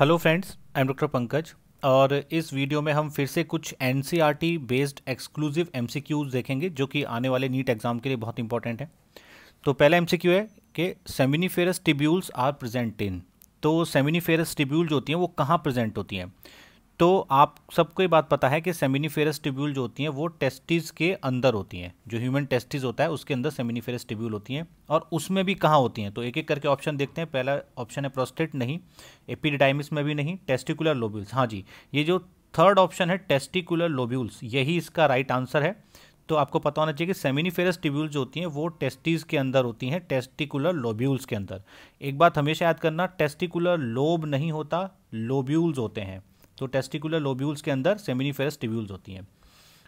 hello friends I am doctor Pankaj और इस video में हम फिर से कुछ एन बेस्ड एक्सक्लूसिव एम देखेंगे जो कि आने वाले नीट एग्ज़ाम के लिए बहुत इंपॉर्टेंट है तो पहला एम है कि seminiferous tubules are present in तो सेमिनीफेरस टिब्यूल जो होती हैं वो कहाँ प्रेजेंट होती हैं तो आप सबको ये बात पता है कि सेमिनीफेरस ट्यूब्यूल जो होती हैं वो टेस्टिस के अंदर होती हैं जो ह्यूमन टेस्टिस होता है उसके अंदर सेमिनीफेरस ट्यूब्यूल होती हैं और उसमें भी कहाँ होती हैं तो एक एक करके ऑप्शन देखते हैं पहला ऑप्शन है प्रोस्टेट नहीं एपिडाइमिस में भी नहीं टेस्टिकुलर लोब्यूल्स हाँ जी ये जो थर्ड ऑप्शन है टेस्टिकुलर लोब्यूल्स यही इसका राइट आंसर है तो आपको पता होना चाहिए कि सेमिनीफेरस ट्यूब्यूल्स जो होती हैं वो टेस्टिस के अंदर होती हैं टेस्टिकुलर लोब्यूल्स के अंदर एक बात हमेशा याद करना टेस्टिकुलर लोब नहीं होता लोब्यूल्स होते हैं तो टेस्टिकुलर लोब्यूल्स के अंदर सेमिनीफेरस ट्यूब्यूल्स होती हैं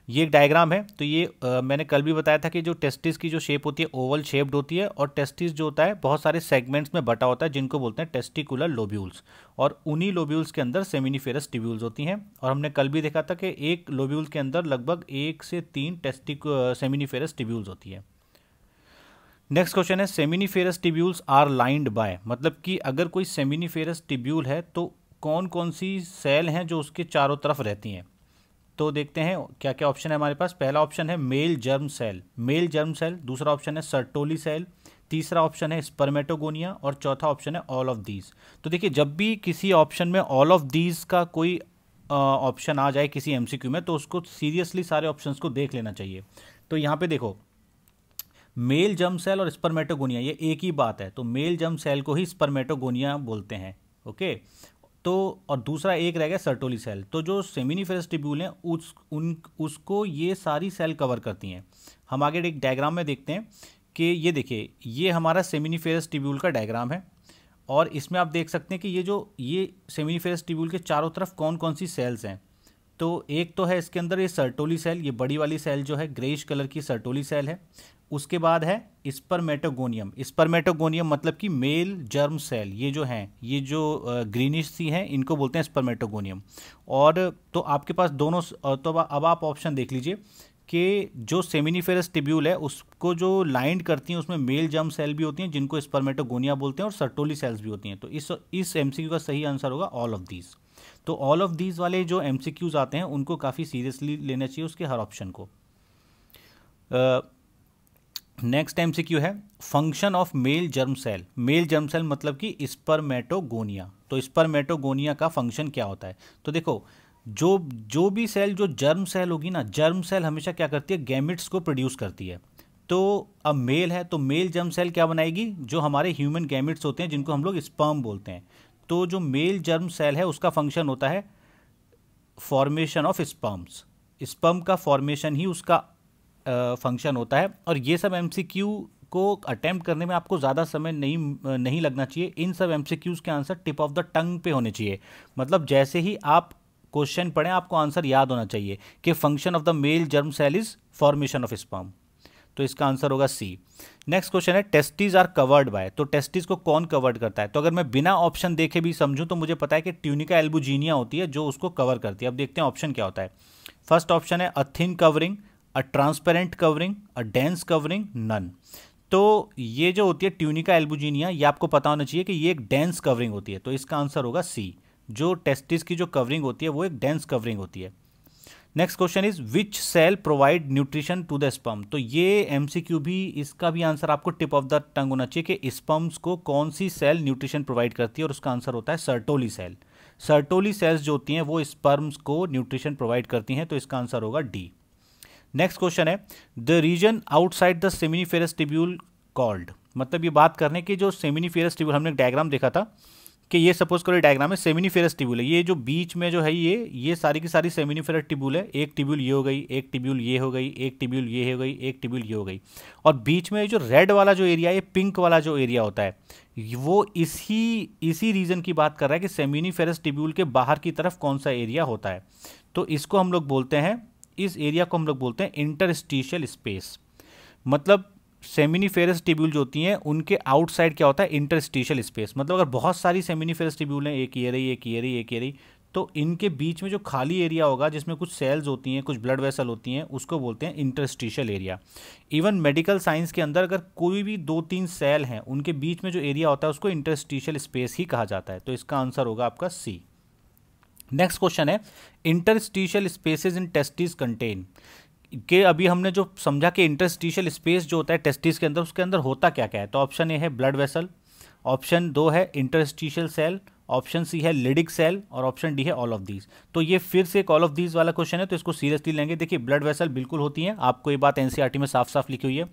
ये एक डायग्राम है तो ये आ, मैंने कल भी बताया था कि जो टेस्टिस की जो शेप होती है ओवल शेप्ड होती है और टेस्टिस जो होता है बहुत सारे सेगमेंट्स में बटा होता है जिनको बोलते हैं टेस्टिकुलर लोब्यूल्स और उन्हीं लोब्यूल्स के अंदर सेमिनीफेरस ट्यूब्यूल्स होती हैं और हमने कल भी देखा था कि एक लोब्यूल के अंदर लगभग एक से तीन टेस्टिक सेमिनीफेरस ट्यूब्यूल्स होती है नेक्स्ट क्वेश्चन है seminiferous tubules are lined by मतलब कि अगर कोई सेमिनीफेरस टिब्यूल है तो कौन कौन सी सेल हैं जो उसके चारों तरफ रहती हैं तो देखते हैं क्या क्या ऑप्शन है हमारे पास पहला ऑप्शन है male germ cell male germ cell दूसरा ऑप्शन है सर्टोली सेल तीसरा ऑप्शन है स्पर्मेटोगोनिया और चौथा ऑप्शन है ऑल ऑफ दीज तो देखिए जब भी किसी ऑप्शन में ऑल ऑफ दीज का कोई ऑप्शन आ जाए किसी एम में तो उसको सीरियसली सारे ऑप्शन को देख लेना चाहिए तो यहाँ पे देखो मेल जम सेल और स्पर्मेटोगोनिया ये एक ही बात है तो मेल जम सेल को ही स्पर्मेटोगोनिया बोलते हैं ओके तो और दूसरा एक रह गया सर्टोली सेल तो जो सेमिनीफेरस टिब्यूल हैं उस उन उसको ये सारी सेल कवर करती हैं हम आगे एक डायग्राम में देखते हैं कि ये देखिए ये हमारा सेमिनीफेरस टिब्यूल का डायग्राम है और इसमें आप देख सकते हैं कि ये जो ये सेमिनीफेरस टिब्यूल के चारों तरफ कौन कौन सी सेल्स हैं तो एक तो है इसके अंदर ये सर्टोली सेल ये बड़ी वाली सेल जो है ग्रेइश कलर की सर्टोली सेल है उसके बाद है स्पर्मेटोगोनियम स्पर्मेटोगोनियम मतलब कि मेल जर्म सेल ये जो हैं ये जो ग्रीनिश सी हैं इनको बोलते हैं स्पर्मेटोगोनियम और तो आपके पास दोनों तो अब आप ऑप्शन देख लीजिए कि जो सेमिनीफेरस टिब्यूल है उसको जो लाइंड करती हैं उसमें मेल जर्म सेल भी होती हैं जिनको स्पर्मेटोगोनिया बोलते हैं और सर्टोली सेल्स भी होती हैं तो इस इस सी का सही आंसर होगा ऑल ऑफ दीज तो ऑल ऑफ दीज वाले जो एम आते हैं उनको काफ़ी सीरियसली लेना चाहिए उसके हर ऑप्शन को नेक्स्ट टाइम से क्यों है function of male germ cell male germ cell मतलब कि स्पर्मेटोगोनिया तो स्पर्मेटोगोनिया का फंक्शन क्या होता है तो देखो जो जो भी सेल जो जर्म सेल होगी ना जर्म सेल हमेशा क्या करती है गैमिट्स को प्रोड्यूस करती है तो अब मेल है तो मेल जर्म सेल क्या बनाएगी जो हमारे ह्यूमन गैमिट्स होते हैं जिनको हम लोग स्पर्म बोलते हैं तो जो मेल जर्म सेल है उसका फंक्शन होता है फॉर्मेशन ऑफ स्पर्म्स स्पर्म का फॉर्मेशन ही उसका फंक्शन होता है और ये सब एम को अटैम्प्ट करने में आपको ज़्यादा समय नहीं नहीं लगना चाहिए इन सब एम के answer tip of the tongue पे होने चाहिए मतलब जैसे ही आप क्वेश्चन पढ़ें आपको आंसर याद होना चाहिए कि function of the male germ cell is formation of sperm तो इसका आंसर होगा सी नेक्स्ट क्वेश्चन है टेस्टीज आर कवर्ड बाय तो टेस्टीज को कौन कवर्ड करता है तो अगर मैं बिना ऑप्शन देखे भी समझूं तो मुझे पता है कि ट्यूनिका एल्बुजीनिया होती है जो उसको कवर करती है अब देखते हैं ऑप्शन क्या होता है फर्स्ट ऑप्शन है a thin covering a transparent covering a dense covering none तो ये जो होती है ट्यूनिका एल्बुजीनिया ये आपको पता होना चाहिए कि ये एक डेंस कवरिंग होती है तो इसका आंसर होगा सी जो टेस्टिस की जो कवरिंग होती है वो एक डेंस कवरिंग होती है next question is which cell provide nutrition to the sperm तो ये एम भी इसका भी आंसर आपको टिप ऑफ द टंग होना चाहिए कि स्पम्स को कौन सी सेल न्यूट्रिशन प्रोवाइड करती है और उसका आंसर होता है सर्टोली सेल सर्टोली सेल्स जो होती हैं वो स्पर्म्स को न्यूट्रिशन प्रोवाइड करती हैं तो इसका आंसर होगा डी नेक्स्ट क्वेश्चन है the region outside the seminiferous tubule called मतलब ये बात करने की जो सेमिनीफेरस टिब्यूल हमने डायग्राम देखा था कि ये सपोज करो डायग्राम है सेमिनीफेरस टिब्यूल है ये जो बीच में जो है ये ये सारी की सारी सेमिनीफेरस टिब्यूल है एक टिब्यूल ये हो गई एक टिब्यूल ये हो गई एक टिब्यूल ये हो गई एक टिब्यूल ये हो गई और बीच में जो रेड वाला जो एरिया है पिंक वाला जो एरिया होता है वो इसी इसी रीजन की बात कर रहा है कि सेमिनीफेरस टिब्यूल के बाहर की तरफ कौन सा एरिया होता है तो इसको हम लोग बोलते हैं इस एरिया को हम लोग बोलते हैं इंटरस्टिशियल स्पेस मतलब सेमिनीफेरस टिब्यूल जो होती हैं उनके आउटसाइड क्या होता है इंटरस्टिशियल स्पेस मतलब अगर बहुत सारी सेमिनीफेरस टिब्यूल हैं एक ये रही एक ये रही एक ये रही तो इनके बीच में जो खाली एरिया होगा जिसमें कुछ सेल्स होती हैं कुछ ब्लड वेसल होती हैं उसको बोलते हैं interstitial area even medical science के अंदर अगर कोई भी दो तीन सेल हैं उनके बीच में जो एरिया होता है उसको इंटरस्टिशियल स्पेस ही कहा जाता है तो इसका आंसर होगा आपका सी नेक्स्ट क्वेश्चन है interstitial spaces in testis contain के अभी हमने जो समझा कि इंटरस्टिशियल स्पेस जो होता है टेस्टिस के अंदर उसके अंदर होता क्या क्या है तो ऑप्शन ए है ब्लड वेसल ऑप्शन दो है इंटरस्टिशियल सेल ऑप्शन सी है लिडिक सेल और ऑप्शन डी है ऑल ऑफ दीज तो ये फिर से एक ऑल ऑफ दीज वाला क्वेश्चन है तो इसको सीरियसली लेंगे देखिए ब्लड वेसल बिल्कुल होती हैं आपको ये बात एनसीईआरटी e में साफ साफ लिखी हुई है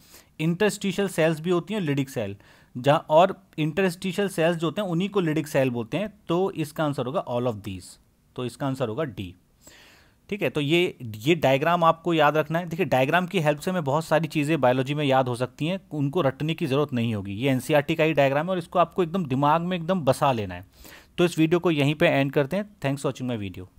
इंटरस्टिशियल सेल्स भी होती हैं लिडिक सेल जहाँ और इंटरस्टिशियल सेल्स जो होते हैं उन्हीं को लिडिक सेल बोलते हैं तो इसका आंसर होगा ऑल ऑफ दीज तो इसका आंसर होगा डी ठीक है तो ये ये डायग्राम आपको याद रखना है देखिए डायग्राम की हेल्प से मैं बहुत सारी चीज़ें बायोलॉजी में याद हो सकती हैं उनको रटने की ज़रूरत नहीं होगी ये एन e का ही डायग्राम है और इसको आपको एकदम दिमाग में एकदम बसा लेना है तो इस वीडियो को यहीं पर एंड करते हैं थैंक्स वॉचिंग माई वीडियो